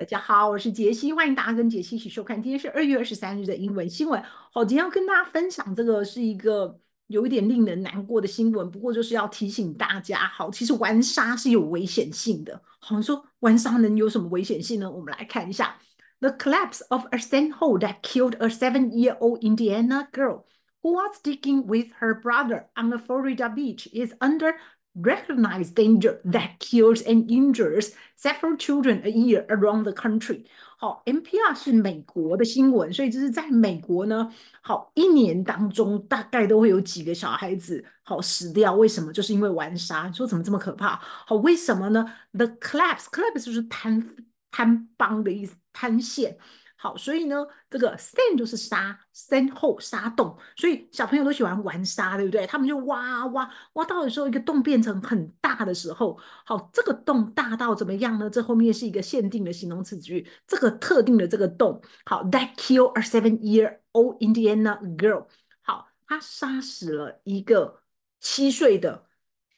大家好，我是杰西，欢迎大家跟杰西一起收看。今天是二月二十三日的英文新闻。好，今天要跟大家分享这个是一个有一点令人难过的新闻。不过就是要提醒大家，好，其实玩沙是有危险性的。好，你说玩沙能有什么危险性呢？我们来看一下，The collapse of a sand hole that killed a seven-year-old Indiana girl who was digging with her brother on the Florida beach is under. Recognize danger that kills and injures several children a year around the country。好，NPR 是美国的新闻，所以这是在美国呢。好，一年当中大概都会有几个小孩子好死掉。为什么？就是因为玩沙。你说怎么这么可怕？好，为什么呢？The collapse，collapse 就是坍坍崩的意思，坍陷。好，所以呢，这个 sand 就是沙，sand hole 沙洞，所以小朋友都喜欢玩沙，对不对？他们就挖挖挖，到的时候，一个洞变成很大的时候，好，这个洞大到怎么样呢？这后面是一个限定的形容词句，语，这个特定的这个洞，好，that k i l l e a seven year old Indiana girl，好，他杀死了一个七岁的。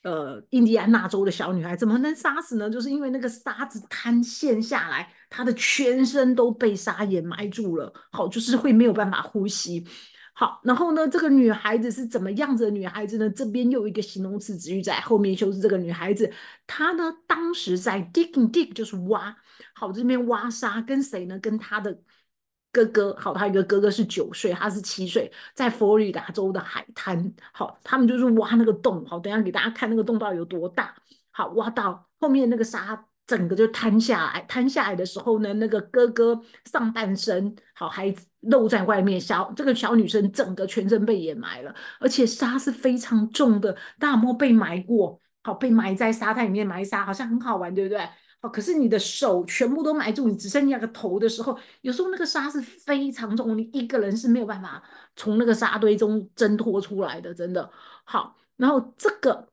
呃，印第安纳州的小女孩怎么能杀死呢？就是因为那个沙子滩陷下来，她的全身都被沙掩埋住了。好，就是会没有办法呼吸。好，然后呢，这个女孩子是怎么样子的女孩子呢？这边又一个形容词置于在后面修饰这个女孩子。她呢，当时在 digging dig，就是挖。好，这边挖沙跟谁呢？跟她的。哥哥，好，他一个哥哥是九岁，他是七岁，在佛罗里达州的海滩，好，他们就是挖那个洞，好，等下给大家看那个洞到底有多大，好，挖到后面那个沙整个就坍下来，坍下来的时候呢，那个哥哥上半身好还露在外面，小这个小女生整个全身被掩埋了，而且沙是非常重的，大漠被埋过，好被埋在沙滩里面埋沙，好像很好玩，对不对？哦，可是你的手全部都埋住，你只剩下个头的时候，有时候那个沙是非常重，你一个人是没有办法从那个沙堆中挣脱出来的，真的好。然后这个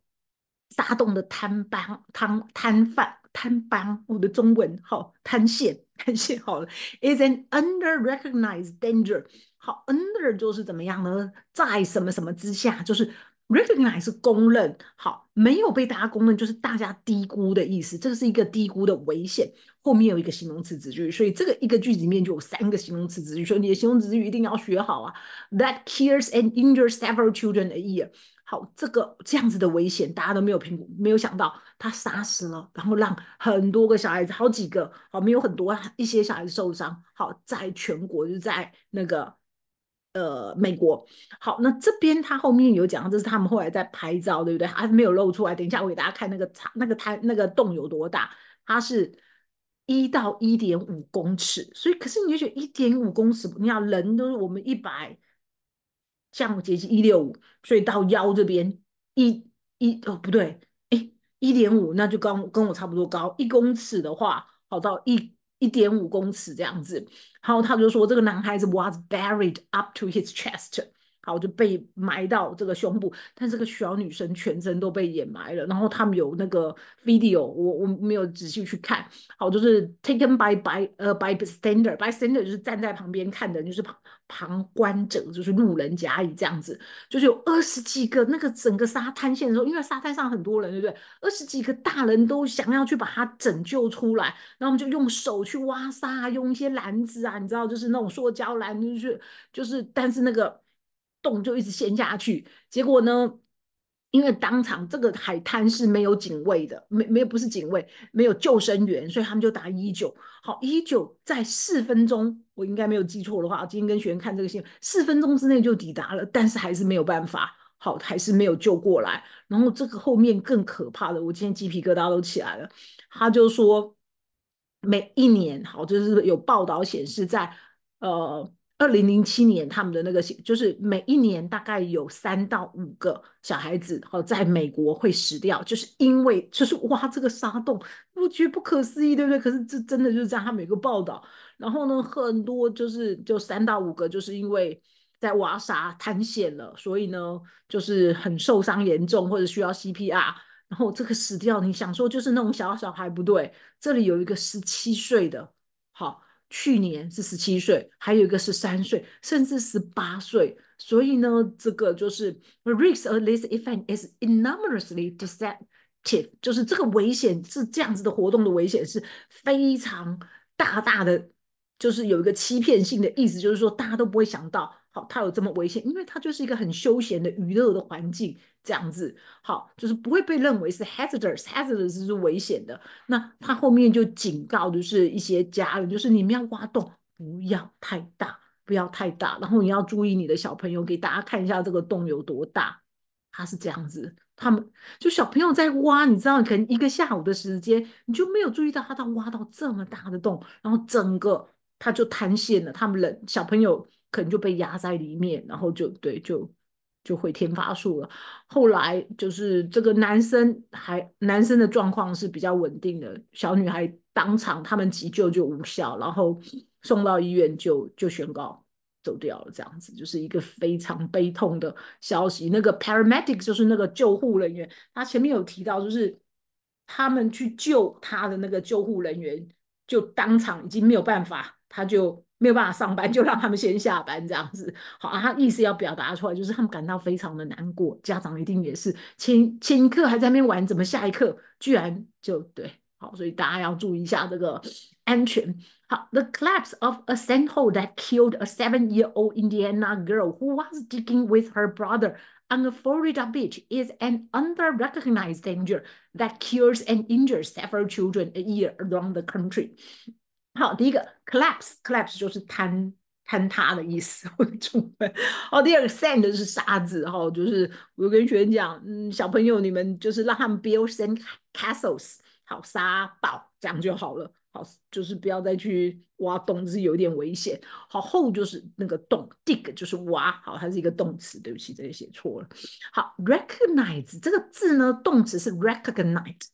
沙洞的摊帮摊摊贩摊帮，我的中文好摊线摊线好了，is an under recognized danger。好，under 就是怎么样呢？在什么什么之下，就是。Recognize 是公认，好，没有被大家公认就是大家低估的意思。这个是一个低估的危险。后面有一个形容词子句，所以这个一个句子里面就有三个形容词短句，说你的形容词短一定要学好啊。That kills and injures several children a year。好，这个这样子的危险大家都没有评估，没有想到他杀死了，然后让很多个小孩子，好几个，好，没有很多一些小孩子受伤。好，在全国就在那个。呃，美国好，那这边他后面有讲，这是他们后来在拍照，对不对？还是没有露出来？等一下，我给大家看那个差，那个台、那个洞有多大，它是一到一点五公尺。所以，可是你就觉得一点五公尺，你要人都是我们一百，像我姐姐一六五，所以到腰这边一一哦，不对，哎，一点五那就跟跟我差不多高，一公尺的话，好到一。一点五公尺这样子，然后他就说这个男孩子 was buried up to his chest，好就被埋到这个胸部，但这个小女生全身都被掩埋了。然后他们有那个 video，我我没有仔细去看，好就是 taken by by 呃 by bystander，bystander 就是站在旁边看的，就是旁。旁观者就是路人甲乙这样子，就是有二十几个那个整个沙滩线的时候，因为沙滩上很多人，对不对？二十几个大人都想要去把它拯救出来，然后就用手去挖沙，用一些篮子啊，你知道，就是那种塑胶篮，就是就是，但是那个洞就一直陷下去，结果呢？因为当场这个海滩是没有警卫的，没没有不是警卫，没有救生员，所以他们就打一九。好，一九在四分钟，我应该没有记错的话，今天跟学员看这个新闻，四分钟之内就抵达了，但是还是没有办法，好，还是没有救过来。然后这个后面更可怕的，我今天鸡皮疙瘩都起来了。他就说，每一年好，就是有报道显示在呃。二零零七年，他们的那个就是每一年大概有三到五个小孩子，哦，在美国会死掉，就是因为就是挖这个沙洞，我觉得不可思议，对不对？可是这真的就是这样，他们有个报道，然后呢，很多就是就三到五个，就是因为在挖沙探险了，所以呢，就是很受伤严重或者需要 CPR，然后这个死掉，你想说就是那种小小孩不对，这里有一个十七岁的，好。去年是十七岁，还有一个是三岁，甚至十八岁。所以呢，这个就是 risks of this event is enormously deceptive，就是这个危险是这样子的活动的危险是非常大大的，就是有一个欺骗性的意思，就是说大家都不会想到。好，它有这么危险，因为它就是一个很休闲的娱乐的环境，这样子。好，就是不会被认为是 hazardous，hazardous 是危险的。那他后面就警告，就是一些家人，就是你们要挖洞，不要太大，不要太大。然后你要注意你的小朋友，给大家看一下这个洞有多大。他是这样子，他们就小朋友在挖，你知道，可能一个下午的时间，你就没有注意到他到挖到这么大的洞，然后整个他就塌陷了。他们人小朋友。可能就被压在里面，然后就对，就就会天发数了。后来就是这个男生还男生的状况是比较稳定的，小女孩当场他们急救就无效，然后送到医院就就宣告走掉了。这样子就是一个非常悲痛的消息。那个 paramedic 就是那个救护人员，他前面有提到，就是他们去救他的那个救护人员，就当场已经没有办法，他就。没有办法上班，就让他们先下班这样子。好啊，他意思要表达出来就是他们感到非常的难过，家长一定也是前前一刻还在那边玩，怎么下一刻居然就对？好，所以大家要注意一下这个安全。好，The collapse of a sinkhole that killed a seven-year-old Indiana girl who was digging with her brother on a Florida beach is an under-recognized danger that kills and injures several children a year around the country. 好，第一个 collapse collapse 就是坍坍塌的意思。我中文。哦，第二个 sand 是沙子。哈，就是我跟学生讲，嗯，小朋友你们就是让他们 build sand castles，好沙堡，这样就好了。好，就是不要再去挖洞是有点危险。好，后就是那个洞，dig 就是挖。好，它是一个动词。对不起，这里写错了。好，recognize 这个字呢，动词是 recognize。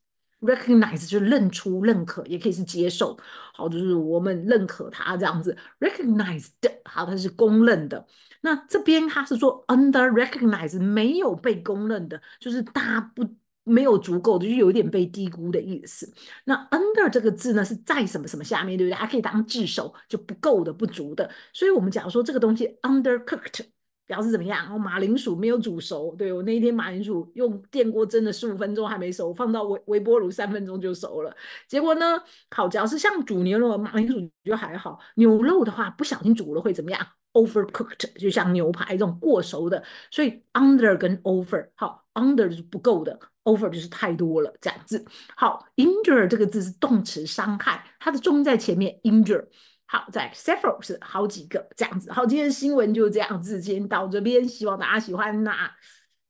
recognize 就是认出、认可，也可以是接受，好，就是我们认可它这样子。recognized，好，它是公认的。那这边它是说 under recognized 没有被公认的，就是大家不没有足够的，就有点被低估的意思。那 under 这个字呢是在什么什么下面，对不对？它可以当字首，就不够的、不足的。所以我们假如说这个东西 undercooked。表示怎么样？然马铃薯没有煮熟。对我那一天马铃薯用电锅蒸了十五分钟还没熟，放到微微波炉三分钟就熟了。结果呢？好，只要是像煮牛肉、马铃薯就还好。牛肉的话，不小心煮了会怎么样？Overcooked，就像牛排这种过熟的。所以 under 跟 over，好，under 是不够的，over 就是太多了这样子。好，injure 这个字是动词，伤害，它的重在前面 injure。好，在 several 是好几个这样子。好，今天新闻就这样子，今天到这边，希望大家喜欢呐。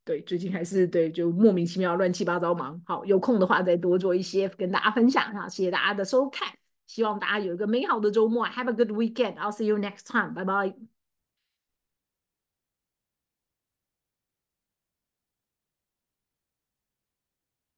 对，最近还是对，就莫名其妙乱七八糟忙。好，有空的话再多做一些跟大家分享哈。谢谢大家的收看，希望大家有一个美好的周末，Have a good weekend. I'll see you next time. Bye bye.